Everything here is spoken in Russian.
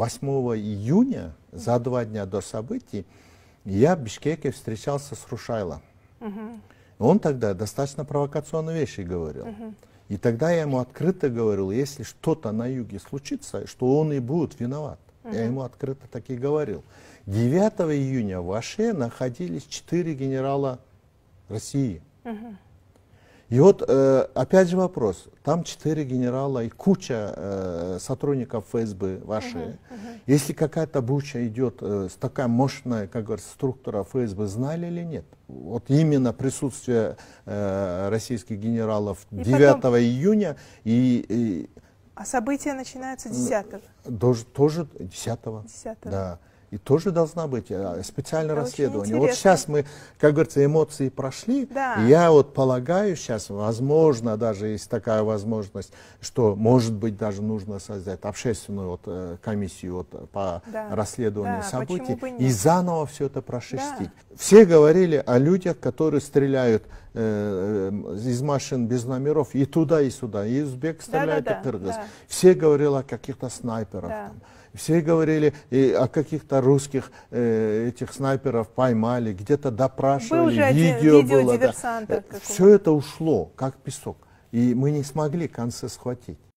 8 июня, за два дня до событий, я в Бишкеке встречался с Рушайло. Угу. Он тогда достаточно провокационные вещи говорил. Угу. И тогда я ему открыто говорил, если что-то на юге случится, что он и будет виноват. Угу. Я ему открыто так и говорил. 9 июня в Аше находились четыре генерала России. Угу. И вот э, опять же вопрос. Там четыре генерала и куча э, сотрудников ФСБ ваши. Uh-huh, Если какая-то буча идет, э, с такой мощной, как говорится, структура ФСБ, знали или нет? Вот именно присутствие российских генералов 9 потом... июня и, и... А события начинаются 10 -го. Тоже, тоже 10 -го. 10 -го. Да и тоже должна быть а, специальное Это расследование. Вот сейчас мы, как говорится, эмоции прошли. Да. Я вот полагаю сейчас, возможно, даже есть такая возможность, что, может быть, даже нужно создать общественную вот, э, комиссию вот, э, по да. расследованию да, событий и заново все это прошестить. Да. Все говорили о людях, которые стреляют Э, э, из машин без номеров и туда, и сюда. И узбек стреляет, да, да, и кыргыз. Да. Все говорили о каких-то снайперах. Да. Там. Все говорили и о каких-то русских э, этих снайперов поймали, где-то допрашивали, уже видео, видео было. Да. Э, Все это ушло, как песок. И мы не смогли концы схватить.